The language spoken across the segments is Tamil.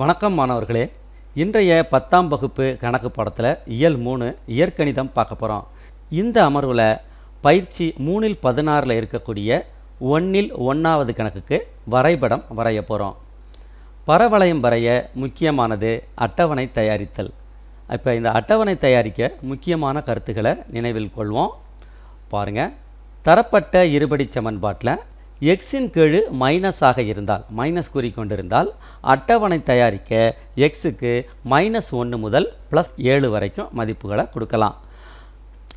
வணக்கம் மாணவர்களே இன்றைய பத்தாம் வகுப்பு கணக்கு பாடத்தில் இயல் மூணு இயற்கணிதம் பார்க்க போகிறோம் இந்த அமர்வில் பயிற்சி மூணில் பதினாறில் இருக்கக்கூடிய ஒன்றில் ஒன்றாவது கணக்குக்கு வரைபடம் வரைய போகிறோம் பரவளையம் வரைய முக்கியமானது அட்டவணை தயாரித்தல் இப்போ இந்த அட்டவணை தயாரிக்க முக்கியமான கருத்துக்களை நினைவில் கொள்வோம் பாருங்கள் தரப்பட்ட இருபடி சமன்பாட்டில் எக்ஸின் கீழ் மைனஸாக இருந்தால் மைனஸ் குறி கொண்டிருந்தால் அட்டவணை தயாரிக்க எக்ஸுக்கு மைனஸ் ஒன்று முதல் ப்ளஸ் ஏழு வரைக்கும் மதிப்புகளை கொடுக்கலாம்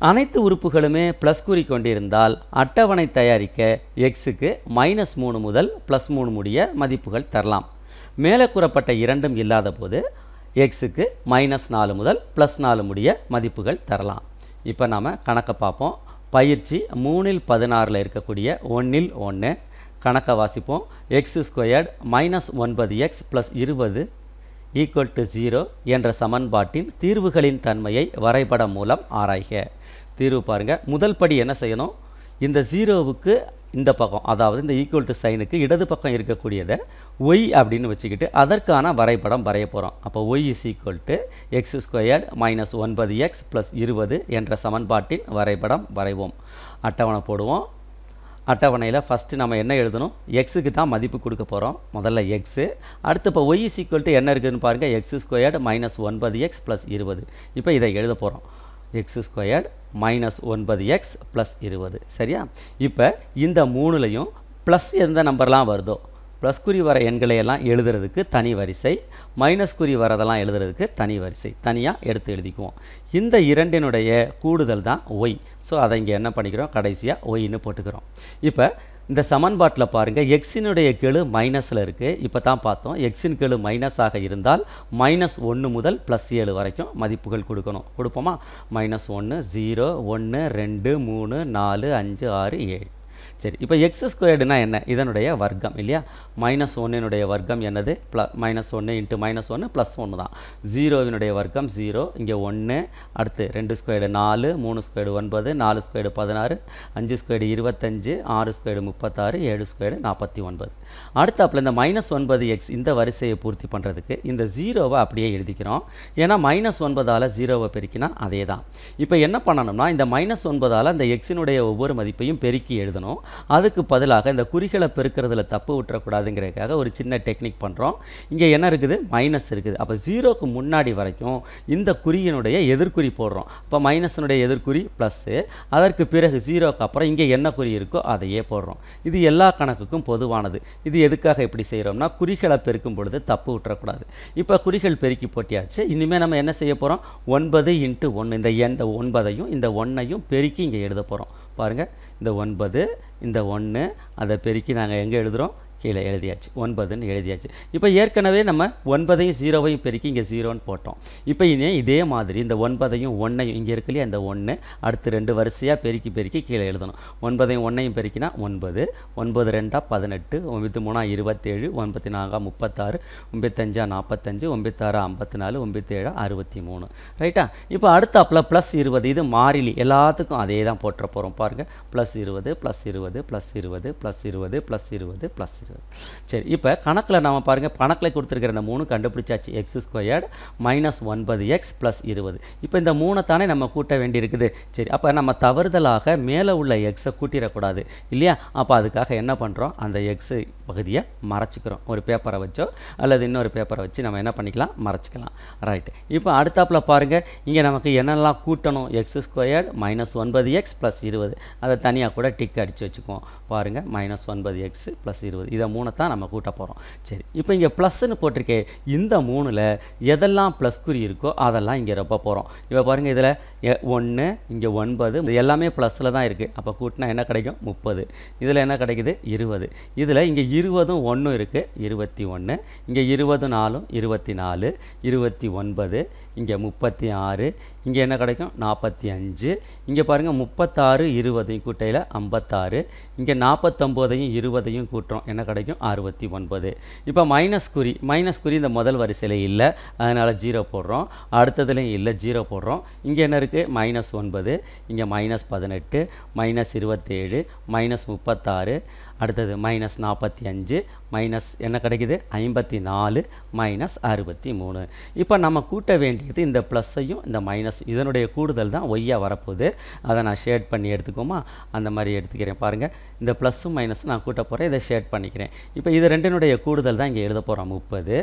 அனைத்து உறுப்புகளுமே ப்ளஸ் குறி கொண்டிருந்தால் அட்டவணை தயாரிக்க எக்ஸுக்கு மைனஸ் மூணு முதல் ப்ளஸ் மூணு முடிய மதிப்புகள் தரலாம் மேலே கூறப்பட்ட இரண்டும் இல்லாத போது எக்ஸுக்கு மைனஸ் நாலு முதல் ப்ளஸ் நாலு முடிய மதிப்புகள் தரலாம் இப்போ நாம் கணக்கை பார்ப்போம் பயிற்சி மூணில் பதினாறில் இருக்கக்கூடிய ஒன்றில் ஒன்று கணக்கை வாசிப்போம் எக்ஸ் ஸ்கொயர்டு மைனஸ் ஒன்பது எக்ஸ் ப்ளஸ் இருபது ஈக்குவல் டு ஜீரோ என்ற சமன்பாட்டின் தீர்வுகளின் தன்மையை வரைபடம் மூலம் ஆராய்க தீர்வு பாருங்கள் முதல் படி என்ன செய்யணும் இந்த ஜீரோவுக்கு இந்த பக்கம் அதாவது இந்த ஈக்குவல் டு சைனுக்கு இடது பக்கம் இருக்கக்கூடியதை ஒய் அப்படின்னு வச்சுக்கிட்டு அதற்கான வரைபடம் வரைய போகிறோம் அப்போ y is equal to x squared minus ஒன்பது எக்ஸ் ப்ளஸ் இருபது என்ற சமன்பாட்டின் வரைபடம் வரைவோம் அட்டவணை போடுவோம் அட்டவணையில் ஃபஸ்ட்டு நம்ம என்ன எழுதணும் எக்ஸுக்கு தான் மதிப்பு கொடுக்க போகிறோம் முதல்ல எக்ஸு அடுத்து இப்போ ஒய் இஸ் ஈக்குவல் டு என்ன இருக்குதுன்னு பாருங்கள் எக்ஸ் ஸ்கொயர்டு மைனஸ் ஒன்பது எக்ஸ் ப்ளஸ் இருபது இப்போ இதை எழுத போகிறோம் எக்ஸ் ஸ்கொயர்டு மைனஸ் ஒன்பது எக்ஸ் ப்ளஸ் இருபது சரியா இப்போ இந்த மூனுலையும் ப்ளஸ் எந்த நம்பர்லாம் வருதோ ப்ளஸ் குறி வர எண்களையெல்லாம் எழுதுறதுக்கு தனி வரிசை மைனஸ் குறி வரதெல்லாம் எழுதுறதுக்கு தனி வரிசை தனியாக எடுத்து எழுதிக்குவோம் இந்த இரண்டினுடைய கூடுதல் தான் ஒய் ஸோ அதை இங்கே என்ன பண்ணிக்கிறோம் கடைசியாக ஒய்ன்னு போட்டுக்கிறோம் இப்போ இந்த சமன்பாட்டில் பாருங்கள் எக்ஸினுடைய கெழு மைனஸில் இருக்குது இப்போ தான் பார்த்தோம் எக்ஸின் கெழு மைனஸாக இருந்தால் மைனஸ் ஒன்று முதல் ப்ளஸ் ஏழு வரைக்கும் மதிப்புகள் கொடுக்கணும் கொடுப்போமா மைனஸ் ஒன்று ஜீரோ ஒன்று ரெண்டு மூணு நாலு அஞ்சு ஆறு ஏழு சரி இப்போ எக்ஸ் ஸ்கொயர்டுனா என்ன இதனுடைய வர்க்கம் இல்லையா மைனஸ் ஒன்னினுடைய வர்க்கம் என்னது ப்ள மைனஸ் ஒன்று இன்ட்டு மைனஸ் ஒன்று ப்ளஸ் ஒன்று தான் ஜீரோவினுடைய வர்க்கம் ஜீரோ இங்கே ஒன்று அடுத்து ரெண்டு ஸ்கொயர்டு நாலு மூணு ஸ்கொயர்டு ஒன்பது நாலு ஸ்கொயர்டு பதினாறு அஞ்சு ஸ்கொயர்டு இருபத்தஞ்சு ஆறு ஸ்கொயர்டு முப்பத்தாறு ஏழு ஸ்கொயர்டு நாற்பத்தி ஒன்பது அடுத்தாப்பில் இந்த மைனஸ் ஒன்பது எக்ஸ் இந்த வரிசையை பூர்த்தி பண்ணுறதுக்கு இந்த ஜீரோவை அப்படியே எழுதிக்கிறோம் ஏன்னா மைனஸ் ஒன்பதால் ஜீரோவை பெருக்கினா அதே தான் இப்போ என்ன பண்ணணும்னா இந்த மைனஸ் ஒன்பதால் அந்த எக்ஸினுடைய ஒவ்வொரு மதிப்பையும் பெருக்கி எழுதணும் அதுக்கு பதிலாக இந்த குறிகளை பெருக்கிறதுல தப்பு விட்டுறக்கூடாதுங்கிறதுக்காக ஒரு சின்ன டெக்னிக் பண்ணுறோம் இங்கே என்ன இருக்குது மைனஸ் இருக்குது அப்போ ஜீரோக்கு முன்னாடி வரைக்கும் இந்த குறியினுடைய எதிர்குறி போடுறோம் இப்போ மைனஸினுடைய எதிர்குறி ப்ளஸ்ஸு அதற்கு பிறகு ஜீரோக்கு அப்புறம் இங்கே என்ன குறி இருக்கோ அதையே போடுறோம் இது எல்லா கணக்குக்கும் பொதுவானது இது எதுக்காக இப்படி செய்கிறோம்னா குறிகளை பெருக்கும் பொழுது தப்பு விட்டுறக்கூடாது இப்போ குறிகள் பெருக்கி போட்டியாச்சு இனிமேல் நம்ம என்ன செய்ய போகிறோம் ஒன்பது இன்ட்டு ஒன்று இந்த எண் ஒன்பதையும் இந்த ஒன்னையும் பெருக்கி இங்கே எழுத போகிறோம் பாருங்கள் இந்த ஒன்பது இந்த ஒன்று அதை பெருக்கி நாங்கள் எங்கே எழுதுகிறோம் கீழே எழுதியாச்சு ஒன்பதுன்னு எழுதியாச்சு இப்போ ஏற்கனவே நம்ம ஒன்பதையும் ஜீரோவையும் பெருக்கி இங்கே ஜீரோன்னு போட்டோம் இப்போ இனி இதே மாதிரி இந்த ஒன்பதையும் ஒன்றையும் இங்கே இருக்கலையே அந்த ஒன்று அடுத்து ரெண்டு வரிசையாக பெருக்கி பெருக்கி கீழே எழுதணும் ஒன்பதையும் ஒன்றையும் பெருக்கினா ஒன்பது ஒன்பது ரெண்டாக பதினெட்டு ஒன்பத்தி மூணா இருபத்தேழு ஒன்பத்தி நான்கா முப்பத்தாறு ஒம்பத்தஞ்சா நாற்பத்தஞ்சு ஒன்பத்தாறு ஐம்பத்தி நாலு ஒம்பத்தேழா அறுபத்தி மூணு ரைட்டா இப்போ அடுத்த அப்பில் ப்ளஸ் இருபது இது மாறிலி எல்லாத்துக்கும் அதே தான் போட்டுற போகிறோம் பாருங்கள் ப்ளஸ் இருபது ப்ளஸ் இருபது ப்ளஸ் இருபது ப்ளஸ் இருபது ப்ளஸ் இருபது ப்ளஸ் இருபது சார் சரி இப்போ கணக்கில் நாம் பாருங்கள் கணக்கில் கொடுத்துருக்கிற இந்த மூணு கண்டுபிடிச்சாச்சு எக்ஸ் ஸ்கொயர்டு மைனஸ் ஒன்பது எக்ஸ் ப்ளஸ் இருபது இப்போ இந்த மூணை தானே நம்ம கூட்ட வேண்டியிருக்குது சரி அப்போ நம்ம தவறுதலாக மேலே உள்ள எக்ஸை கூட்டிடக்கூடாது இல்லையா அப்போ அதுக்காக என்ன பண்ணுறோம் அந்த எக்ஸு பகுதியை மறைச்சிக்கிறோம் ஒரு பேப்பரை வச்சோ அல்லது இன்னொரு பேப்பரை வச்சு நம்ம என்ன பண்ணிக்கலாம் மறைச்சிக்கலாம் ரைட் இப்போ அடுத்தாப்பில் பாருங்கள் இங்கே நமக்கு என்னெல்லாம் கூட்டணும் எக்ஸ் ஸ்கொயர்டு மைனஸ் ஒன்பது எக்ஸ் ப்ளஸ் இருபது அதை தனியாக கூட டிக் அடித்து வச்சுக்குவோம் பாருங்கள் மைனஸ் ஒன்பது எக்ஸ் ப்ளஸ் இருபது இதை மூணு தான் நம்ம கூட்ட போகிறோம் சரி இப்போ இங்கே ப்ளஸ்ன்னு போட்டிருக்கே இந்த மூணில் எதெல்லாம் ப்ளஸ் குறி இருக்கோ அதெல்லாம் இங்கே ரொம்ப போகிறோம் இப்போ பாருங்கள் இதில் ஒன்று இங்கே ஒன்பது இது எல்லாமே ப்ளஸில் தான் இருக்குது அப்போ கூட்டினா என்ன கிடைக்கும் முப்பது இதில் என்ன கிடைக்குது இருபது இதில் இங்கே இருபதும் ஒன்றும் இருக்குது இருபத்தி ஒன்று இங்கே இருபது நாலும் இருபத்தி நாலு இருபத்தி ஒன்பது இங்கே முப்பத்தி ஆறு இங்கே என்ன கிடைக்கும் நாற்பத்தி அஞ்சு இங்கே பாருங்கள் முப்பத்தாறு இருபதையும் கூட்டையில் ஐம்பத்தாறு இங்கே நாற்பத்தொம்போதையும் இருபதையும் கூட்டுறோம் என்ன என்ன கிடைக்கும் அறுபத்தி ஒன்பது இப்போ மைனஸ் குறி மைனஸ் குறி இந்த முதல் வரிசையில் இல்லை அதனால் ஜீரோ போடுறோம் அடுத்ததுலையும் இல்லை ஜீரோ போடுறோம் இங்கே என்ன இருக்குது மைனஸ் ஒன்பது இங்கே மைனஸ் பதினெட்டு மைனஸ் இருபத்தேழு மைனஸ் முப்பத்தாறு அடுத்தது மைனஸ் நாற்பத்தி அஞ்சு மைனஸ் என்ன கிடைக்குது ஐம்பத்தி நாலு மைனஸ் அறுபத்தி மூணு இப்போ நம்ம கூட்ட வேண்டியது இந்த ப்ளஸ்ஸையும் இந்த மைனஸ் இதனுடைய கூடுதல் தான் ஒய்யாக வரப்போகுது அதை நான் ஷேட் பண்ணி எடுத்துக்கோமா அந்த மாதிரி எடுத்துக்கிறேன் பாருங்கள் இந்த ப்ளஸ்ஸும் மைனஸும் நான் கூட்ட போகிறேன் இதை ஷேட் பண்ணிக்கிறேன் இப்போ இது ரெண்டினுடைய கூடுதல் தான் இங்கே எழுத போகிறோம் முப்பது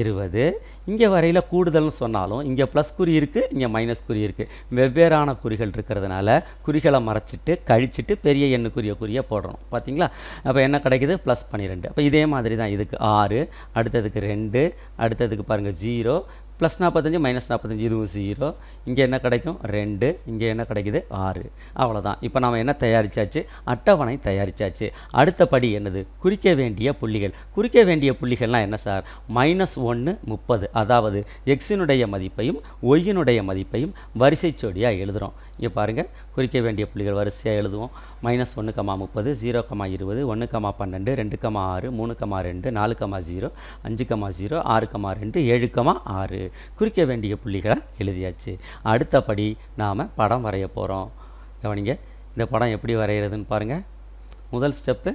இருபது இங்கே வரையில் கூடுதல்னு சொன்னாலும் இங்கே ப்ளஸ் குறி இருக்குது இங்கே மைனஸ் குறி இருக்குது வெவ்வேறான குறிகள் இருக்கிறதுனால குறிகளை மறைச்சிட்டு கழிச்சிட்டு பெரிய எண்ணுக்குரிய குறியை போடணும் பார்த்தீங்களா அப்போ என்ன கிடைக்குது ப்ளஸ் பன்னிரெண்டு அப்போ இதே மாதிரி தான் இதுக்கு ஆறு அடுத்ததுக்கு ரெண்டு அடுத்ததுக்கு பாருங்கள் ஜீரோ ப்ளஸ் நாற்பத்தஞ்சு மைனஸ் நாற்பத்தஞ்சு இதுவும் ஜீரோ இங்கே என்ன கிடைக்கும் ரெண்டு இங்கே என்ன கிடைக்குது ஆறு அவ்வளோதான் இப்போ நாம் என்ன தயாரித்தாச்சு அட்டவணை தயாரிச்சாச்சு அடுத்த படி என்னது குறிக்க வேண்டிய புள்ளிகள் குறிக்க வேண்டிய புள்ளிகள்லாம் என்ன சார் மைனஸ் ஒன்று முப்பது அதாவது எக்ஸினுடைய மதிப்பையும் ஒய்யினுடைய மதிப்பையும் வரிசை சொடியாக எழுதுகிறோம் இங்கே பாருங்கள் குறிக்க வேண்டிய புள்ளிகள் வரிசையாக எழுதுவோம் மைனஸ் ஒன்று கமா முப்பது ஜீரோ கமா இருபது ஒன்று கமா பன்னெண்டு ரெண்டு கமா ஆறு மூணு கமா ரெண்டு நாலு கமா ஜீரோ அஞ்சு கமா ஜீரோ ஆறு கமா ரெண்டு ஏழு கமா ஆறு குறிக்க வேண்டிய புள்ளிகளை எழுதியாச்சு அடுத்தபடி நாம் படம் வரைய போகிறோம் கவனிங்க இந்த படம் எப்படி வரைகிறதுன்னு பாருங்கள் முதல் ஸ்டெப்பு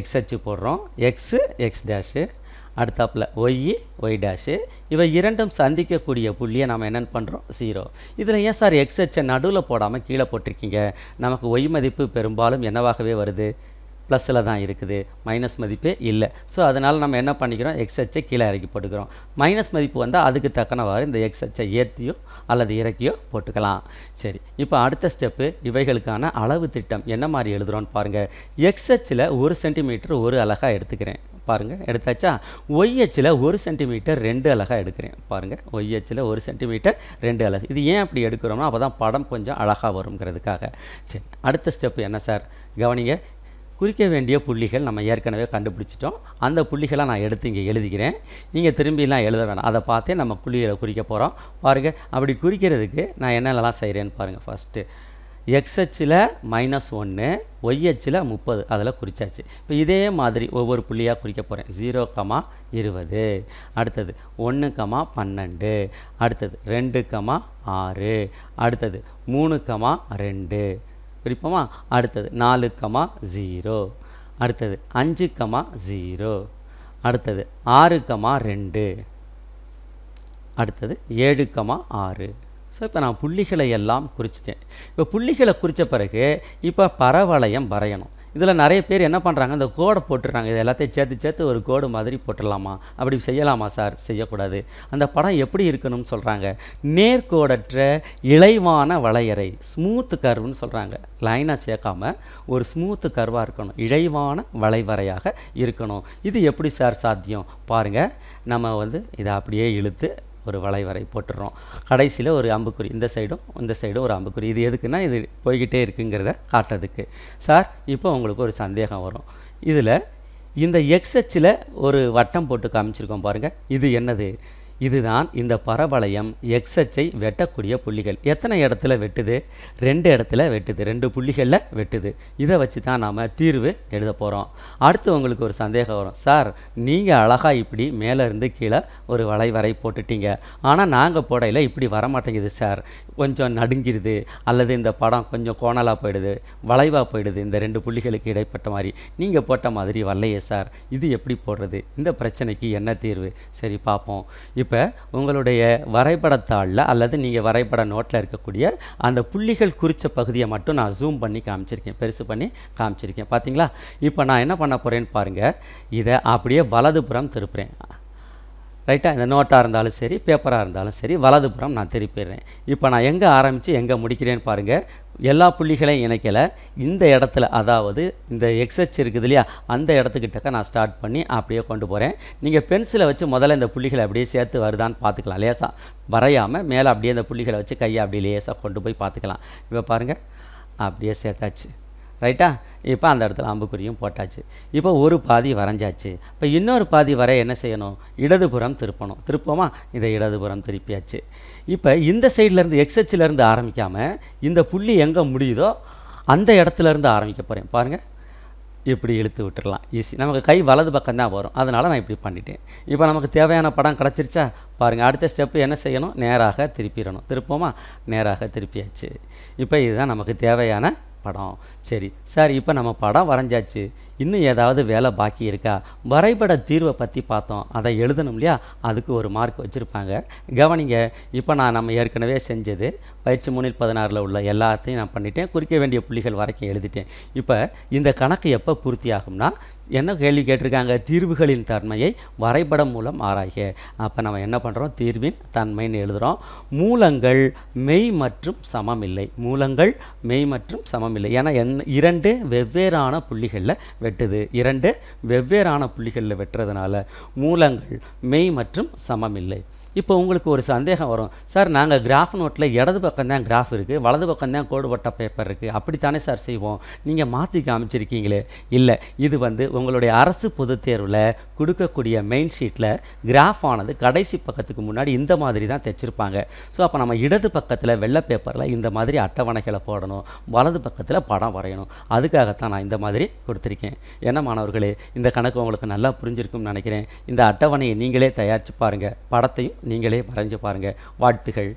எக்ஸ் அச்சு போடுறோம் எக்ஸு எக்ஸ் டேஷு அடுத்தாப்பில் ஒய் ஒய் டேஷு இவை இரண்டும் சந்திக்கக்கூடிய புள்ளியை நம்ம என்னென்னு பண்ணுறோம் ஜீரோ இதில் ஏன் சார் எக்ஸ் நடுவில் போடாமல் கீழே போட்டிருக்கீங்க நமக்கு ஒய் மதிப்பு பெரும்பாலும் என்னவாகவே வருது ப்ளஸில் தான் இருக்குது மைனஸ் மதிப்பே இல்லை ஸோ அதனால் நம்ம என்ன பண்ணிக்கிறோம் எக்ஸ் கீழே இறக்கி போட்டுக்கிறோம் மைனஸ் மதிப்பு வந்தால் அதுக்கு தக்கனவாறு இந்த எக்ஸ் ஏற்றியோ அல்லது இறக்கியோ போட்டுக்கலாம் சரி இப்போ அடுத்த ஸ்டெப்பு இவைகளுக்கான அளவு திட்டம் என்ன மாதிரி எழுதுகிறோன்னு பாருங்கள் எக்ஸ் ஒரு சென்டிமீட்டர் ஒரு அழகாக எடுத்துக்கிறேன் பாருங்கள் எடுத்தாச்சா ஒய் அச்சில் ஒரு சென்டிமீட்டர் ரெண்டு அழகாக எடுக்கிறேன் பாருங்கள் ஒய் அச்சில் ஒரு சென்டிமீட்டர் ரெண்டு அழகு இது ஏன் அப்படி எடுக்கிறோம்னா அப்போ தான் படம் கொஞ்சம் அழகாக வருங்கிறதுக்காக சரி அடுத்த ஸ்டெப் என்ன சார் கவனிங்க குறிக்க வேண்டிய புள்ளிகள் நம்ம ஏற்கனவே கண்டுபிடிச்சிட்டோம் அந்த புள்ளிகளை நான் எடுத்து இங்கே எழுதிக்கிறேன் நீங்கள் திரும்பிலாம் எழுத வேணாம் அதை பார்த்தே நம்ம புள்ளிகளை குறிக்க போகிறோம் பாருங்கள் அப்படி குறிக்கிறதுக்கு நான் என்னென்னலாம் செய்கிறேன்னு பாருங்கள் ஃபஸ்ட்டு எக்ஸ் மைனஸ் ஒன்று ஒய் முப்பது அதில் குறித்தாச்சு இப்போ இதே மாதிரி ஒவ்வொரு புள்ளியாக குறிக்க போகிறேன் ஜீரோ கமா இருபது அடுத்தது ஒன்று கமா பன்னெண்டு அடுத்தது ரெண்டு கமா ஆறு அடுத்தது மூணு கமா ரெண்டு குறிப்போமா அடுத்தது நாலு கமா ஜீரோ அடுத்தது அஞ்சு கமா ஜீரோ அடுத்தது ஆறு கமா ரெண்டு அடுத்தது ஏழு கமா ஆறு ஸோ இப்போ நான் புள்ளிகளை எல்லாம் குறிச்சிட்டேன் இப்போ புள்ளிகளை குறித்த பிறகு இப்போ பரவளையம் வரையணும் இதில் நிறைய பேர் என்ன பண்ணுறாங்க இந்த கோடை போட்டுடுறாங்க இது எல்லாத்தையும் சேர்த்து சேர்த்து ஒரு கோடு மாதிரி போட்டுடலாமா அப்படி செய்யலாமா சார் செய்யக்கூடாது அந்த படம் எப்படி இருக்கணும்னு சொல்கிறாங்க நேர்கோடற்ற இழைவான வளையறை ஸ்மூத் கர்வுன்னு சொல்கிறாங்க லைனாக சேர்க்காம ஒரு ஸ்மூத்து கர்வாக இருக்கணும் இழைவான வளைவரையாக இருக்கணும் இது எப்படி சார் சாத்தியம் பாருங்கள் நம்ம வந்து இதை அப்படியே இழுத்து ஒரு வளைவரை போட்டுடுறோம் கடைசியில் ஒரு அம்புக்குறி இந்த சைடும் இந்த சைடும் ஒரு அம்புக்குறி இது எதுக்குன்னா இது போய்கிட்டே இருக்குங்கிறத காட்டுறதுக்கு சார் இப்போ உங்களுக்கு ஒரு சந்தேகம் வரும் இதில் இந்த எக்ஸ் ஒரு வட்டம் போட்டு காமிச்சிருக்கோம் பாருங்கள் இது என்னது இதுதான் இந்த பரவளையம் எக்ஸ் வெட்டக்கூடிய புள்ளிகள் எத்தனை இடத்துல வெட்டுது ரெண்டு இடத்துல வெட்டுது ரெண்டு புள்ளிகளில் வெட்டுது இதை வச்சு தான் நாம் தீர்வு எழுத போகிறோம் அடுத்து உங்களுக்கு ஒரு சந்தேகம் வரும் சார் நீங்கள் அழகாக இப்படி மேலே இருந்து கீழே ஒரு வளைவரை போட்டுட்டீங்க ஆனால் நாங்கள் போடையில் இப்படி வரமாட்டேங்குது சார் கொஞ்சம் நடுங்கிருது அல்லது இந்த படம் கொஞ்சம் கோணலாக போயிடுது வளைவாக போயிடுது இந்த ரெண்டு புள்ளிகளுக்கு இடைப்பட்ட மாதிரி நீங்கள் போட்ட மாதிரி வரலையே சார் இது எப்படி போடுறது இந்த பிரச்சனைக்கு என்ன தீர்வு சரி பார்ப்போம் இப்போ உங்களுடைய வரைபடத்தாளில் அல்லது நீங்கள் வரைபட நோட்டில் இருக்கக்கூடிய அந்த புள்ளிகள் குறித்த பகுதியை மட்டும் நான் ஜூம் பண்ணி காமிச்சிருக்கேன் பெருசு பண்ணி காமிச்சிருக்கேன் பார்த்தீங்களா இப்போ நான் என்ன பண்ண போகிறேன்னு பாருங்கள் இதை அப்படியே வலதுபுறம் திருப்புறேன் ரைட்டாக இந்த நோட்டாக இருந்தாலும் சரி பேப்பராக இருந்தாலும் சரி வலதுபுறம் நான் திருப்பிடுறேன் இப்போ நான் எங்கே ஆரம்பித்து எங்கே முடிக்கிறேன்னு பாருங்கள் எல்லா புள்ளிகளையும் இணைக்கலை இந்த இடத்துல அதாவது இந்த எக்ஸச் இருக்குது இல்லையா அந்த தான் நான் ஸ்டார்ட் பண்ணி அப்படியே கொண்டு போகிறேன் நீங்கள் பென்சிலை வச்சு முதல்ல இந்த புள்ளிகளை அப்படியே சேர்த்து வருதான்னு பார்த்துக்கலாம் லேசாக வரையாமல் மேலே அப்படியே இந்த புள்ளிகளை வச்சு கையை அப்படியே லேசாக கொண்டு போய் பார்த்துக்கலாம் இப்போ பாருங்கள் அப்படியே சேர்த்தாச்சு ரைட்டா இப்போ அந்த இடத்துல அம்புக்குறியும் போட்டாச்சு இப்போ ஒரு பாதி வரைஞ்சாச்சு இப்போ இன்னொரு பாதி வர என்ன செய்யணும் இடதுபுறம் திருப்பணும் திருப்போமா இதை இடதுபுறம் திருப்பியாச்சு இப்போ இந்த சைட்லேருந்து எக்ஸச்சிலேருந்து ஆரம்பிக்காமல் இந்த புள்ளி எங்கே முடியுதோ அந்த இடத்துலேருந்து ஆரம்பிக்க போகிறேன் பாருங்கள் இப்படி இழுத்து விட்டுடலாம் ஈஸி நமக்கு கை வலது பக்கம் தான் வரும் அதனால் நான் இப்படி பண்ணிட்டேன் இப்போ நமக்கு தேவையான படம் கிடச்சிருச்சா பாருங்கள் அடுத்த ஸ்டெப்பு என்ன செய்யணும் நேராக திருப்பிடணும் திருப்போமா நேராக திருப்பியாச்சு இப்போ இதுதான் நமக்கு தேவையான படம் சரி சார் இப்போ நம்ம படம் வரைஞ்சாச்சு இன்னும் ஏதாவது வேலை பாக்கி இருக்கா வரைபட தீர்வை பற்றி பார்த்தோம் அதை எழுதணும் இல்லையா அதுக்கு ஒரு மார்க் வச்சுருப்பாங்க கவனிங்க இப்போ நான் நம்ம ஏற்கனவே செஞ்சது பயிற்சி முன்னில் பதினாறில் உள்ள எல்லாத்தையும் நான் பண்ணிட்டேன் குறிக்க வேண்டிய புள்ளிகள் வரைக்கும் எழுதிட்டேன் இப்போ இந்த கணக்கு எப்போ பூர்த்தி ஆகும்னா என்ன கேள்வி கேட்டிருக்காங்க தீர்வுகளின் தன்மையை வரைபடம் மூலம் ஆராய்க அப்போ நம்ம என்ன பண்ணுறோம் தீர்வின் தன்மைன்னு எழுதுகிறோம் மூலங்கள் மெய் மற்றும் சமமில்லை மூலங்கள் மெய் மற்றும் சமம் சம்பந்தம் இல்லை ஏன்னா என் இரண்டு வெவ்வேறான புள்ளிகளில் வெட்டுது இரண்டு வெவ்வேறான புள்ளிகளில் வெட்டுறதுனால மூலங்கள் மெய் மற்றும் சமமில்லை இப்போ உங்களுக்கு ஒரு சந்தேகம் வரும் சார் நாங்கள் கிராஃப் நோட்டில் இடது பக்கம் தான் கிராஃப் இருக்குது வலது பக்கம் தான் கோடுபட்ட பேப்பர் இருக்குது அப்படித்தானே சார் செய்வோம் நீங்கள் மாற்றி காமிச்சிருக்கீங்களே இல்லை இது வந்து உங்களுடைய அரசு பொதுத் தேர்வில் கொடுக்கக்கூடிய மெயின் ஷீட்டில் கிராஃப் ஆனது கடைசி பக்கத்துக்கு முன்னாடி இந்த மாதிரி தான் தைச்சிருப்பாங்க ஸோ அப்போ நம்ம இடது பக்கத்தில் வெள்ளை பேப்பரில் இந்த மாதிரி அட்டவணைகளை போடணும் வலது பக்கத்தில் படம் வரையணும் அதுக்காகத்தான் நான் இந்த மாதிரி கொடுத்துருக்கேன் என்ன மாணவர்களே இந்த கணக்கு உங்களுக்கு நல்லா புரிஞ்சிருக்கும்னு நினைக்கிறேன் இந்த அட்டவணையை நீங்களே தயாரித்து பாருங்கள் படத்தையும் நீங்களே வரைஞ்சு பாருங்கள் வாழ்த்துகள்